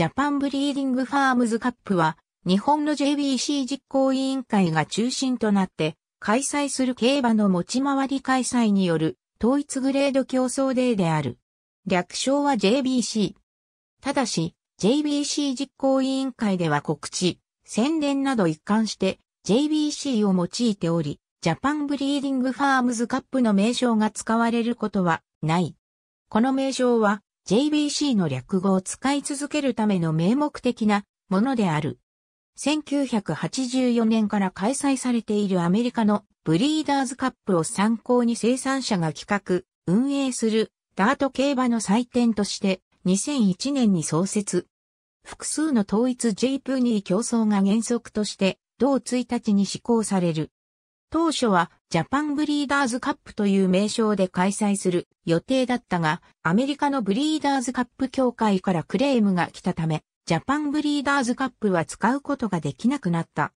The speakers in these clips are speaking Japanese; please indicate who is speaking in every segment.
Speaker 1: ジャパンブリーディングファームズカップは、日本の JBC 実行委員会が中心となって、開催する競馬の持ち回り開催による統一グレード競争デーである。略称は JBC。ただし、JBC 実行委員会では告知、宣伝など一貫して JBC を用いており、ジャパンブリーディングファームズカップの名称が使われることはない。この名称は JBC の略語を使い続けるための名目的なものである。1984年から開催されているアメリカのブリーダーズカップを参考に生産者が企画、運営するダート競馬の祭典として2001年に創設。複数の統一 J プーニー競争が原則として同1日に施行される。当初はジャパンブリーダーズカップという名称で開催する予定だったが、アメリカのブリーダーズカップ協会からクレームが来たため、ジャパンブリーダーズカップは使うことができなくなった。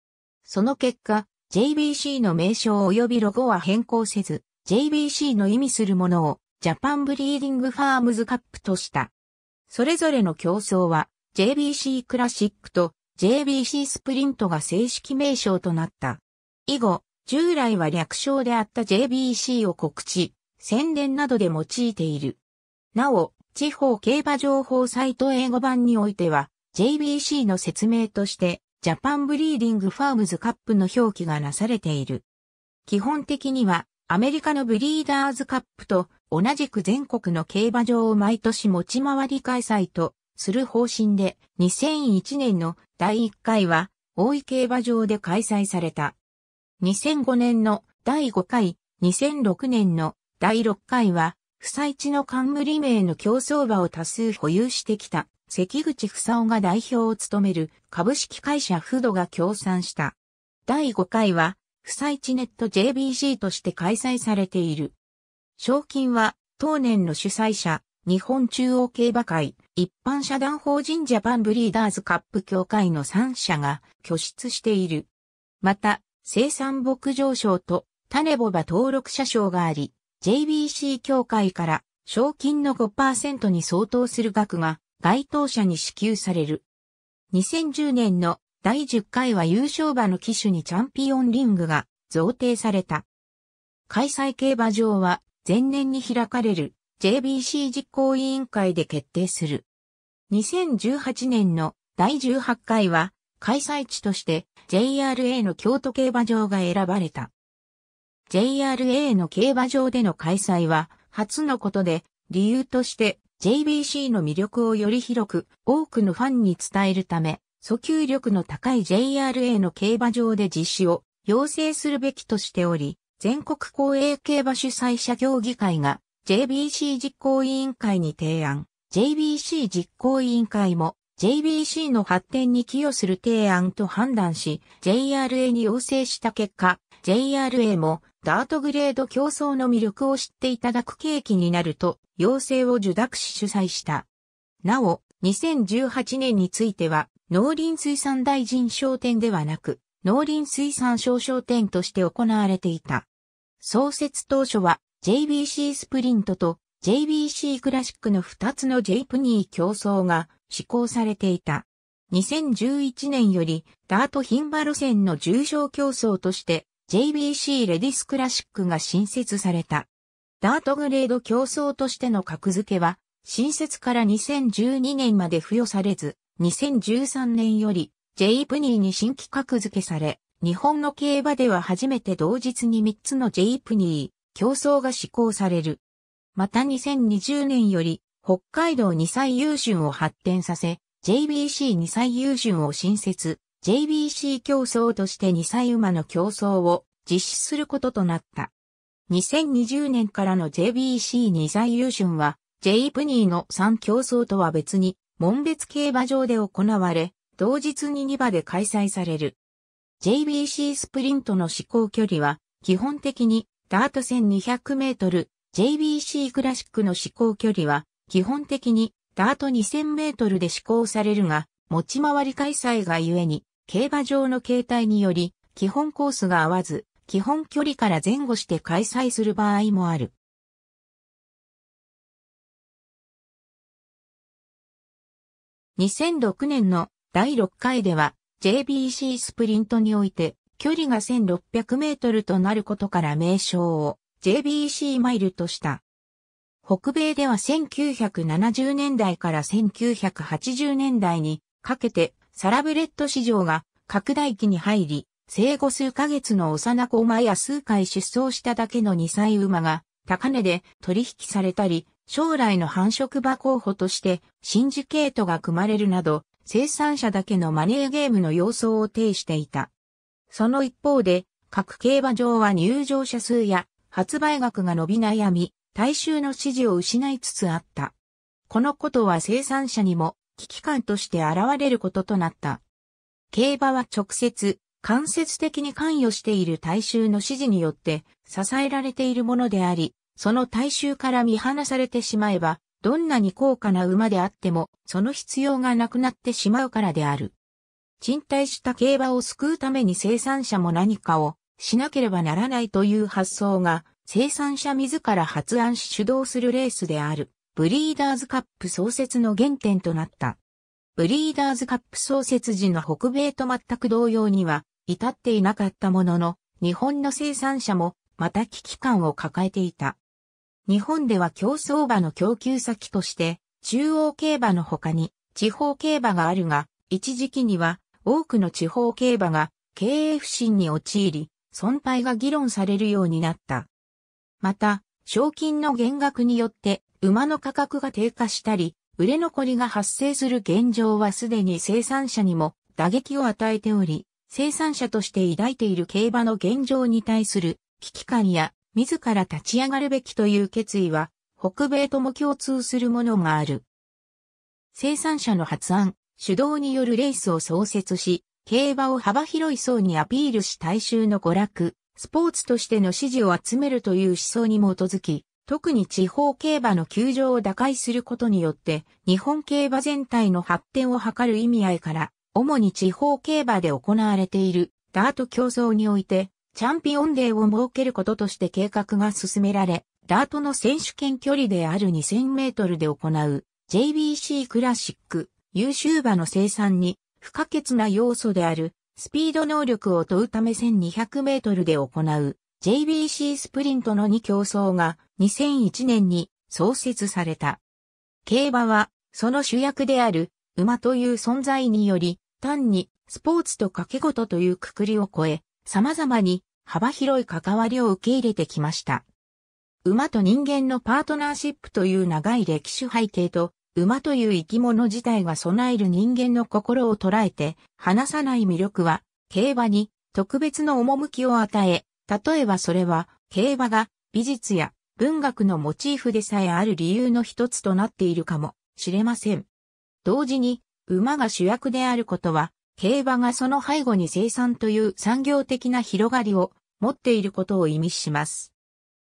Speaker 1: その結果、JBC の名称及びロゴは変更せず、JBC の意味するものをジャパンブリーディングファームズカップとした。それぞれの競争は JBC クラシックと JBC スプリントが正式名称となった。以後、従来は略称であった JBC を告知、宣伝などで用いている。なお、地方競馬情報サイト英語版においては、JBC の説明として、ジャパンブリーディングファームズカップの表記がなされている。基本的には、アメリカのブリーダーズカップと同じく全国の競馬場を毎年持ち回り開催とする方針で、2001年の第1回は、大井競馬場で開催された。2005年の第5回、2006年の第6回は、不採地の冠名の競争場を多数保有してきた、関口房夫が代表を務める株式会社フドが協賛した。第5回は、不採地ネット JBC として開催されている。賞金は、当年の主催者、日本中央競馬会、一般社団法人ジャパンブリーダーズカップ協会の3社が拠出している。また、生産牧場賞と種ボバ登録者賞があり、JBC 協会から賞金の5%に相当する額が該当者に支給される。2010年の第10回は優勝馬の機種にチャンピオンリングが贈呈された。開催競馬場は前年に開かれる JBC 実行委員会で決定する。2018年の第18回は開催地として JRA の京都競馬場が選ばれた。JRA の競馬場での開催は初のことで理由として JBC の魅力をより広く多くのファンに伝えるため訴求力の高い JRA の競馬場で実施を要請するべきとしており全国公営競馬主催者協議会が JBC 実行委員会に提案 JBC 実行委員会も JBC の発展に寄与する提案と判断し、JRA に要請した結果、JRA もダートグレード競争の魅力を知っていただく契機になると、要請を受諾し主催した。なお、2018年については、農林水産大臣商店ではなく、農林水産省商店として行われていた。創設当初は、JBC スプリントと JBC クラシックの2つの J プニー競争が施行されていた。2011年よりダートン馬路線の重賞競争として JBC レディスクラシックが新設された。ダートグレード競争としての格付けは新設から2012年まで付与されず、2013年より J プニーに新規格付けされ、日本の競馬では初めて同日に3つの J プニー競争が施行される。また2020年より北海道二歳優春を発展させ、JBC 二歳優春を新設、JBC 競争として二歳馬の競争を実施することとなった。2020年からの JBC 二歳優春は、J プニーの3競争とは別に、門別競馬場で行われ、同日に2馬で開催される。JBC スプリントの試行距離は、基本的にダート1200メートル、JBC クラシックの試行距離は基本的にダート2000メートルで施行されるが、持ち回り開催がゆえに、競馬場の形態により、基本コースが合わず、基本距離から前後して開催する場合もある。2006年の第6回では JBC スプリントにおいて距離が1600メートルとなることから名称を JBC マイルとした。北米では1970年代から1980年代にかけてサラブレッド市場が拡大期に入り、生後数ヶ月の幼子馬や数回出走しただけの2歳馬が高値で取引されたり、将来の繁殖馬候補として新ン系統が組まれるなど、生産者だけのマネーゲームの様相を呈していた。その一方で、各競馬場は入場者数や発売額が伸び悩み、大衆の支持を失いつつあった。このことは生産者にも危機感として現れることとなった。競馬は直接、間接的に関与している大衆の支持によって支えられているものであり、その大衆から見放されてしまえば、どんなに高価な馬であっても、その必要がなくなってしまうからである。賃貸した競馬を救うために生産者も何かをしなければならないという発想が生産者自ら発案し主導するレースである、ブリーダーズカップ創設の原点となった。ブリーダーズカップ創設時の北米と全く同様には、至っていなかったものの、日本の生産者も、また危機感を抱えていた。日本では競争馬の供給先として、中央競馬の他に、地方競馬があるが、一時期には、多くの地方競馬が、経営不振に陥り、損廃が議論されるようになった。また、賞金の減額によって馬の価格が低下したり、売れ残りが発生する現状はすでに生産者にも打撃を与えており、生産者として抱いている競馬の現状に対する危機感や自ら立ち上がるべきという決意は北米とも共通するものがある。生産者の発案、主導によるレースを創設し、競馬を幅広い層にアピールし大衆の娯楽、スポーツとしての支持を集めるという思想に基づき、特に地方競馬の球場を打開することによって、日本競馬全体の発展を図る意味合いから、主に地方競馬で行われているダート競争において、チャンピオンデーを設けることとして計画が進められ、ダートの選手権距離である2000メートルで行う JBC クラシック優秀馬の生産に不可欠な要素であるスピード能力を問うため1200メートルで行う JBC スプリントの2競争が2001年に創設された。競馬はその主役である馬という存在により単にスポーツと掛け事というくくりを超え様々に幅広い関わりを受け入れてきました。馬と人間のパートナーシップという長い歴史背景と馬という生き物自体が備える人間の心を捉えて、離さない魅力は、競馬に特別の趣を与え、例えばそれは、競馬が美術や文学のモチーフでさえある理由の一つとなっているかもしれません。同時に、馬が主役であることは、競馬がその背後に生産という産業的な広がりを持っていることを意味します。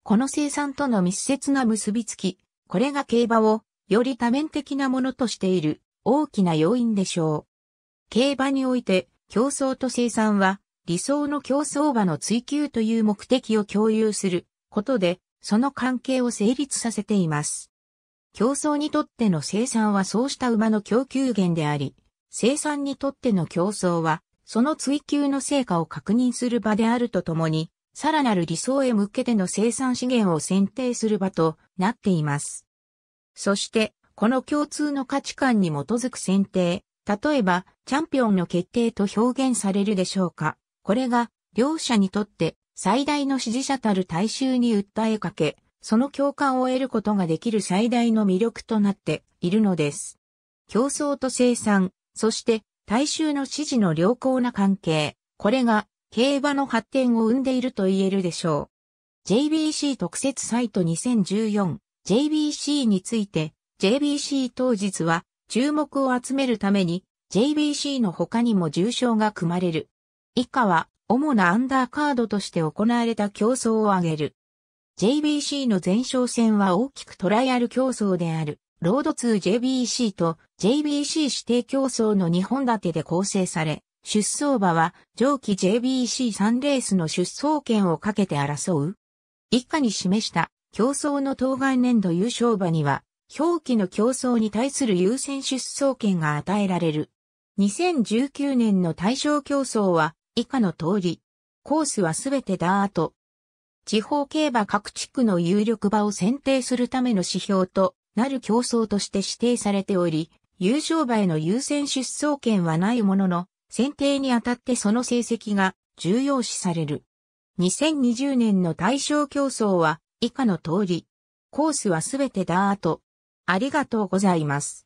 Speaker 1: この生産との密接な結びつき、これが競馬をより多面的なものとしている大きな要因でしょう。競馬において競争と生産は理想の競争馬の追求という目的を共有することでその関係を成立させています。競争にとっての生産はそうした馬の供給源であり、生産にとっての競争はその追求の成果を確認する場であるとともに、さらなる理想へ向けての生産資源を選定する場となっています。そして、この共通の価値観に基づく選定、例えば、チャンピオンの決定と表現されるでしょうか。これが、両者にとって最大の支持者たる大衆に訴えかけ、その共感を得ることができる最大の魅力となっているのです。競争と生産、そして大衆の支持の良好な関係、これが競馬の発展を生んでいると言えるでしょう。JBC 特設サイト2014 JBC について、JBC 当日は注目を集めるために JBC の他にも重賞が組まれる。以下は主なアンダーカードとして行われた競争を挙げる。JBC の前哨戦は大きくトライアル競争である、ロード 2JBC と JBC 指定競争の2本立てで構成され、出走馬は上記 JBC3 レースの出走権をかけて争う。以下に示した競争の当該年度優勝馬には、表記の競争に対する優先出走権が与えられる。2019年の対象競争は、以下の通り。コースはすべてダート。地方競馬各地区の有力馬を選定するための指標となる競争として指定されており、優勝馬への優先出走権はないものの、選定にあたってその成績が重要視される。2020年の対象競争は、以下の通り。コースはすべてダート。ありがとうございます。